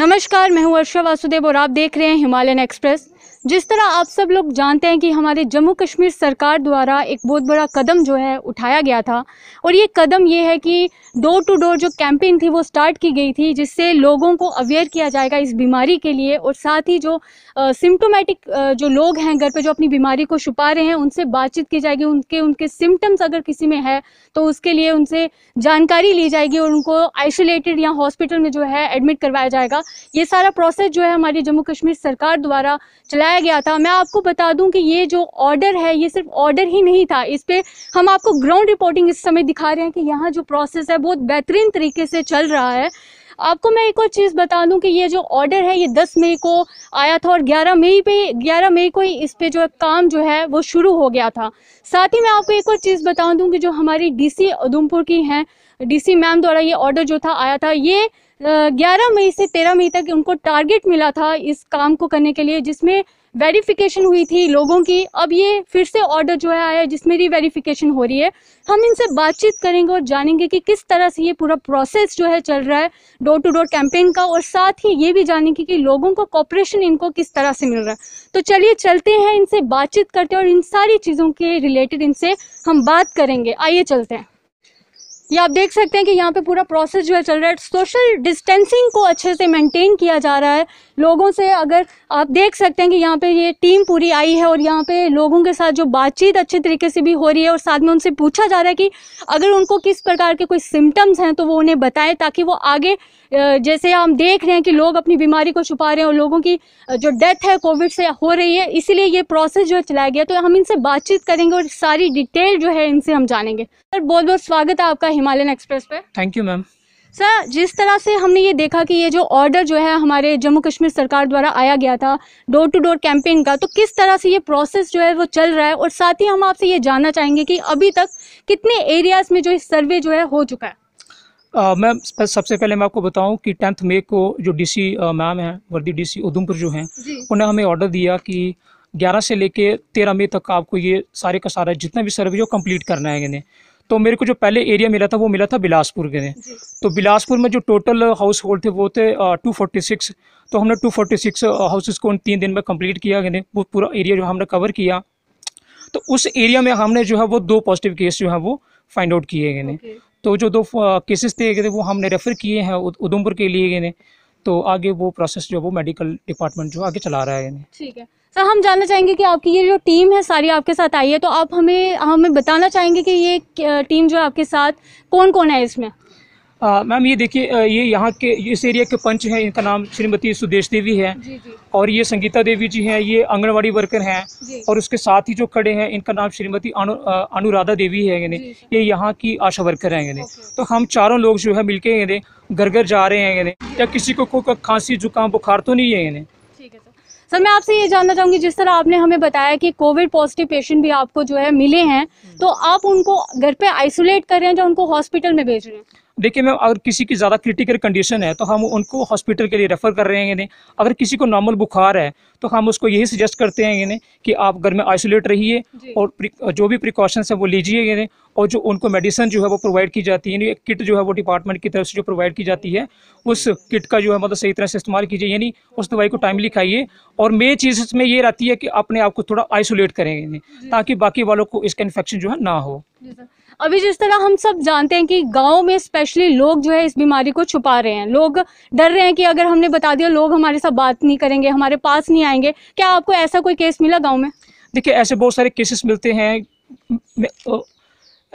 नमस्कार मैं हूँ वर्षा वासुदेव और आप देख रहे हैं हिमालयन एक्सप्रेस जिस तरह आप सब लोग जानते हैं कि हमारे जम्मू कश्मीर सरकार द्वारा एक बहुत बड़ा कदम जो है उठाया गया था और ये कदम ये है कि डोर टू डोर जो कैंपेन थी वो स्टार्ट की गई थी जिससे लोगों को अवेयर किया जाएगा इस बीमारी के लिए और साथ ही जो सिम्टोमेटिक जो लोग हैं घर पर जो अपनी बीमारी को छुपा रहे हैं उनसे बातचीत की जाएगी उनके उनके सिम्टम्स अगर किसी में है तो उसके लिए उनसे जानकारी ली जाएगी और उनको आइसोलेटेड या हॉस्पिटल में जो है एडमिट करवाया जाएगा ये सारा प्रोसेस जो है हमारी जम्मू कश्मीर सरकार द्वारा चलाया दिया गया था मैं आपको बता दूं कि ये जो ऑर्डर है ये सिर्फ ऑर्डर ही नहीं था इस पर हम आपको ग्राउंड रिपोर्टिंग इस समय दिखा रहे हैं कि यहाँ जो प्रोसेस है बहुत बेहतरीन तरीके से चल रहा है आपको मैं एक और चीज़ बता दूं कि ये जो ऑर्डर है ये 10 मई को आया था और 11 मई पे 11 मई को ही इस पे जो काम जो है वो शुरू हो गया था साथ ही मैं आपको एक और चीज़ बता दूं कि जो हमारी डीसी उधमपुर की हैं डीसी मैम द्वारा ये ऑर्डर जो था आया था ये 11 मई से 13 मई तक उनको टारगेट मिला था इस काम को करने के लिए जिसमें वेरिफिकेशन हुई थी लोगों की अब ये फिर से ऑर्डर जो है आया जिसमें री वेरिफिकेशन हो रही है हम इनसे बातचीत करेंगे और जानेंगे कि किस तरह से ये पूरा प्रोसेस जो है चल रहा है डोर टू डोर कैंपेन का और साथ ही ये भी जानेंगे कि लोगों को कॉपरेशन इनको किस तरह से मिल रहा है तो चलिए चलते हैं इनसे बातचीत करते हैं और इन सारी चीज़ों के रिलेटेड इनसे हम बात करेंगे आइए चलते हैं ये आप देख सकते हैं कि यहाँ पे पूरा प्रोसेस जो है चल रहा है सोशल डिस्टेंसिंग को अच्छे से मेंटेन किया जा रहा है लोगों से अगर आप देख सकते हैं कि यहाँ पे ये टीम पूरी आई है और यहाँ पे लोगों के साथ जो बातचीत अच्छे तरीके से भी हो रही है और साथ में उनसे पूछा जा रहा है कि अगर उनको किस प्रकार के कोई सिम्टम्स हैं तो वो उन्हें बताएं ताकि वो आगे जैसे हम देख रहे हैं कि लोग अपनी बीमारी को छुपा रहे हैं और लोगों की जो डेथ है कोविड से हो रही है इसीलिए ये प्रोसेस जो है चलाया गया तो हम इनसे बातचीत करेंगे और सारी डिटेल जो है इनसे हम जानेंगे सर बहुत बहुत स्वागत है आपका हिमालयन एक्सप्रेस पे थैंक यू मैम सर जिस तरह से हमने ये देखा कि ये जो ऑर्डर जो है हमारे जम्मू कश्मीर सरकार द्वारा आया गया था डोर टू डोर कैंपेन का तो किस तरह से ये प्रोसेस जो है वो चल रहा है और साथ ही हम आपसे ये जानना चाहेंगे कि अभी तक कितने एरियाज़ में जो है सर्वे जो है हो चुका है मैम सबसे पहले मैं आपको बताऊं कि टेंथ मे को जो डीसी मैम हैं वर्दी डीसी उधमपुर जो हैं उन्हें हमें ऑर्डर दिया कि 11 से लेके 13 मई तक आपको ये सारे का सारा जितना भी सर्वे जो कंप्लीट करना है इन्हें तो मेरे को जो पहले एरिया मिला था वो मिला था बिलासपुर के तो बिलासपुर में जो टोटल हाउस होल्ड थे वो थे टू फोर्टी सिक्स तो हमने टू फोर्टी सिक्स हाउसेज़ को तीन दिन में कंप्लीट किया गया वो पूरा एरिया जो हमने कवर किया तो उस एरिया में हमने जो है वो दो पॉजिटिव केस जो है वो फाइंड आउट किए गए तो जो दो केसेस थे गए वो हमने रेफ़र किए हैं उधमपुर के लिए गए तो आगे वो प्रोसेस जो है वो मेडिकल डिपार्टमेंट जो आगे चला रहा है ठीक है सर हम जानना चाहेंगे कि आपकी ये जो टीम है सारी आपके साथ आई है तो आप हमें हमें बताना चाहेंगे कि ये टीम जो है आपके साथ कौन कौन है इसमें मैम ये देखिए ये यहाँ के इस एरिया के पंच हैं इनका नाम श्रीमती सुदेश देवी है जी जी। और ये संगीता देवी जी हैं ये आंगनवाड़ी वर्कर हैं और उसके साथ ही जो खड़े हैं इनका नाम श्रीमती अनु, अनुराधा देवी है यानी ये यहाँ की आशा वर्कर हैं यानी तो हम चारों लोग जो है मिलके के घर घर जा रहे हैं यानी या किसी को खांसी जुकाम बुखार तो नहीं है यानी सर मैं आपसे ये जानना चाहूंगी जिस तरह आपने हमें बताया कि कोविड पॉजिटिव पेशेंट भी आपको जो है मिले हैं तो आप उनको घर पे आइसोलेट कर रहे हैं जो उनको हॉस्पिटल में भेज रहे हैं देखिए मैम अगर किसी की ज़्यादा क्रिटिकल कंडीशन है तो हम उनको हॉस्पिटल के लिए रेफ़र कर रहे हैं अगर किसी को नॉर्मल बुखार है तो हम उसको यही सजेस्ट करते हैं कि आप घर में आइसोलेट रहिए और जो भी प्रिकॉशंस है वो लीजिए और जो उनको मेडिसिन जो है वो प्रोवाइड की जाती है किट जो है वो डिपार्टमेंट की तरफ से जो प्रोवाइड की जाती है उस किट का जो है मतलब सही तरह से इस्तेमाल कीजिए यानी उस दवाई को टाइमली खाइए और मेन चीज़ इसमें ये रहती है कि अपने आप को थोड़ा आइसोलेट करेंगे ताकि बाकी वालों को इसका इन्फेक्शन जो है ना हो अभी जिस तरह हम सब जानते हैं कि गाँव में स्पेशली लोग जो है इस बीमारी को छुपा रहे हैं लोग डर रहे हैं कि अगर हमने बता दिया लोग हमारे साथ बात नहीं करेंगे हमारे पास नहीं आएंगे क्या आपको ऐसा कोई केस मिला गाँव में देखिए ऐसे बहुत सारे केसेस मिलते हैं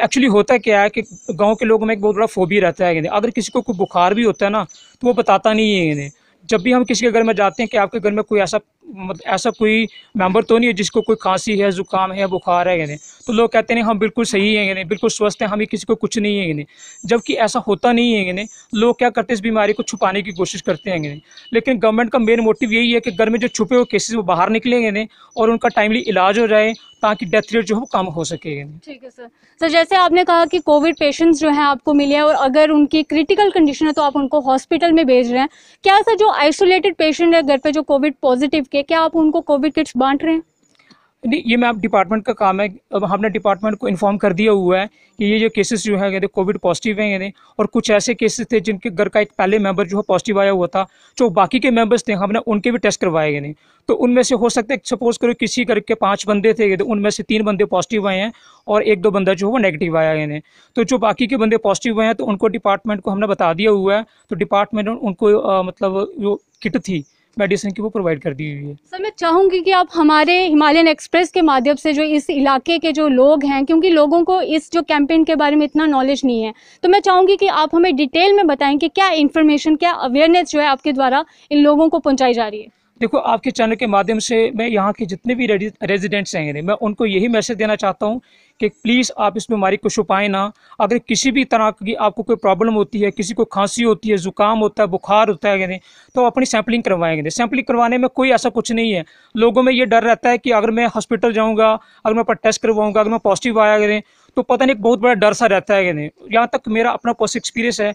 एक्चुअली होता क्या है कि गांव के लोगों में एक बहुत बड़ा फोबी रहता है अगर किसी को कोई बुखार भी होता है ना तो वो बताता नहीं है इन्हें जब भी हम किसी के घर में जाते हैं कि आपके घर में कोई ऐसा मतलब ऐसा कोई मेंबर तो नहीं है जिसको कोई खांसी है ज़ुकाम है बुखार है कहते तो लोग कहते हैं हम बिल्कुल सही हैं कहते बिल्कुल स्वस्थ हैं हमें किसी को कुछ नहीं है कहते जबकि ऐसा होता नहीं है कहते लोग क्या करते हैं इस बीमारी को छुपाने की कोशिश करते हैं कहते लेकिन गवर्नमेंट का मेन मोटिव यही है कि घर में जो छुपे हुए केसेज वो बाहर निकलेंगे कहते और उनका टाइमली इलाज हो जाए ताकि डेथ रेट जो है कम हो सके ठीक है सर सर जैसे आपने कहा कि कोविड पेशेंट्स जो हैं आपको मिले हैं और अगर उनकी क्रिटिकल कंडीशन है तो आप उनको हॉस्पिटल में भेज रहे हैं क्या सर जो आइसोलेटेड पेशेंट है घर पे जो कोविड पॉजिटिव के क्या आप उनको कोविड किट्स बांट रहे हैं नहीं ये मैं आप डिपार्टमेंट का काम है अब हमने डिपार्टमेंट को इन्फॉर्म कर दिया हुआ है कि ये जो केसेस जो है यदि कोविड पॉजिटिव हैं यदि और कुछ ऐसे केसेस थे जिनके घर का एक पहले मेंबर जो है पॉजिटिव आया हुआ था जो बाकी के मेंबर्स थे हमने उनके भी टेस्ट करवाए गए तो उनमें से हो सकता है सपोज करो किसी घर के पाँच बंदे थे यदि तो उनमें से तीन बंदे पॉजिटिव आए हैं और एक दो बंदा जो है वो नेगेटिव आया है तो जो बाकी के बंदे पॉजिटिव आए हैं तो उनको डिपार्टमेंट को हमने बता दिया हुआ है तो डिपार्टमेंट उनको मतलब जो किट थी मेडिसिन की वो प्रोवाइड कर दी हुई है सर मैं चाहूँगी कि आप हमारे हिमालयन एक्सप्रेस के माध्यम से जो इस इलाके के जो लोग हैं क्योंकि लोगों को इस जो कैंपेन के बारे में इतना नॉलेज नहीं है तो मैं चाहूँगी कि आप हमें डिटेल में बताएं कि क्या इन्फॉर्मेशन क्या अवेयरनेस जो है आपके द्वारा इन लोगों को पहुँचाई जा रही है देखो आपके चैनल के माध्यम से मैं यहाँ के जितने भी रेजिडेंट्स हैं मैं उनको यही मैसेज देना चाहता हूँ कि प्लीज़ आप इस बीमारी को छुपाएं ना अगर किसी भी तरह की आपको कोई प्रॉब्लम होती है किसी को खांसी होती है ज़ुकाम होता है बुखार होता है कहते तो अपनी सैम्पलिंग करवाएंगे सैम्पलिंग करवाने में कोई ऐसा कुछ नहीं है लोगों में ये डर रहता है कि अगर मैं हॉस्पिटल जाऊँगा अगर मैं अपना टेस्ट करवाऊँगा अगर मैं पॉजिटिव आया करें तो पता नहीं एक बहुत बड़ा डर सा रहता है कहते यहाँ तक मेरा अपना पॉजिटिव एक्सपीरियंस है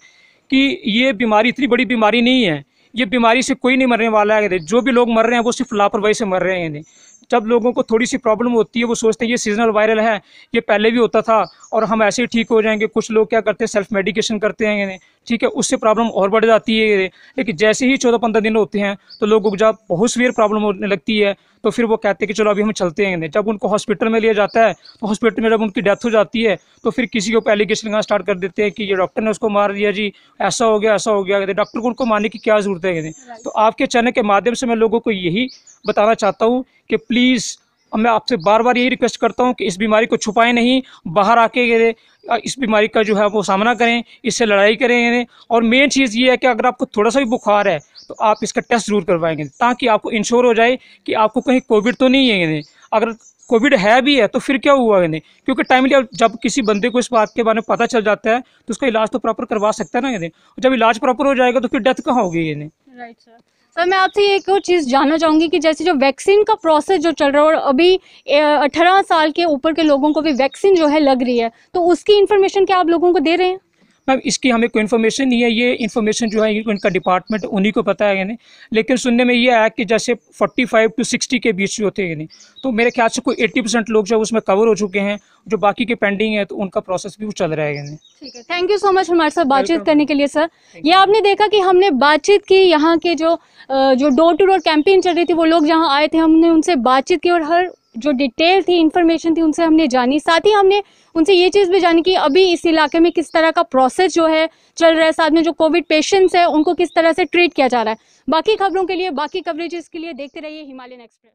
कि ये बीमारी इतनी बड़ी बीमारी नहीं है ये बीमारी से कोई नहीं मरने वाला है जो भी लोग मर रहे हैं वो सिर्फ लापरवाही से मर रहे हैं जब लोगों को थोड़ी सी प्रॉब्लम होती है वो सोचते हैं ये सीजनल वायरल है ये पहले भी होता था और हम ऐसे ही ठीक हो जाएंगे कुछ लोग क्या करते हैं सेल्फ मेडिकेशन करते हैं ठीक है उससे प्रॉब्लम और बढ़ जाती है लेकिन जैसे ही चौदह पंद्रह दिन होते हैं तो लोगों को जब बहुत सीवियर प्रॉब्लम होने लगती है तो फिर वो कहते हैं कि चलो अभी हम चलते हैं जब उनको हॉस्पिटल में लिया जाता है तो हॉस्पिटल में जब उनकी डेथ हो जाती है तो फिर किसी को एलिगेशन लगाना स्टार्ट कर देते हैं कि ये डॉक्टर ने उसको मार दिया जी ऐसा हो गया ऐसा हो गया डॉक्टर को उनको मारने की क्या ज़रूरत है तो आपके चैनल के माध्यम से मैं लोगों को यही बताना चाहता हूँ कि प्लीज़ मैं आपसे बार बार यही रिक्वेस्ट करता हूँ कि इस बीमारी को छुपाएं नहीं बाहर आके इस बीमारी का जो है वो सामना करें इससे लड़ाई करें और मेन चीज़ ये है कि अगर आपको थोड़ा सा भी बुखार है तो आप इसका टेस्ट ज़रूर करवाएंगे ताकि आपको इंश्योर हो जाए कि आपको कहीं कोविड तो नहीं है अगर कोविड है भी है तो फिर क्या हुआ इन्हें क्योंकि टाइमली जब किसी बंदे को इस बात के बारे में पता चल जाता है तो उसका इलाज तो प्रॉपर करवा सकता है ना इन्हें जब इलाज प्रॉपर हो जाएगा तो फिर डेथ कहाँ होगी इन्हें राइट सर तो मैं आपसे एक और चीज़ जानना चाहूँगी कि जैसे जो वैक्सीन का प्रोसेस जो चल रहा है और अभी अठारह साल के ऊपर के लोगों को भी वैक्सीन जो है लग रही है तो उसकी इन्फॉर्मेशन क्या आप लोगों को दे रहे हैं मैम इसकी हमें कोई इन्फॉर्मेशन नहीं है ये इन्फॉर्मेशन जो है इनका डिपार्टमेंट उन्हीं को पता है यानी लेकिन सुनने में ये आया कि जैसे 45 टू 60 के बीच जो थे यानी तो मेरे ख्याल से कोई 80 परसेंट लोग जो है उसमें कवर हो चुके हैं जो बाकी के पेंडिंग है तो उनका प्रोसेस भी वो चल रहा है यानी ठीक है थैंक यू सो मच हमारे साथ बातचीत करने के लिए सर ये आपने देखा कि हमने बातचीत की यहाँ के जो जो डोर टू डोर कैंपेन चल रही थी वो लोग जहाँ आए थे हमने उनसे बातचीत की और हर जो डिटेल थी इन्फॉर्मेशन थी उनसे हमने जानी साथ ही हमने उनसे ये चीज़ भी जानी कि अभी इस इलाके में किस तरह का प्रोसेस जो है चल रहा है साथ में जो कोविड पेशेंट्स हैं उनको किस तरह से ट्रीट किया जा रहा है बाकी खबरों के लिए बाकी कवरेजेस के लिए देखते रहिए हिमालयन एक्सप्रेस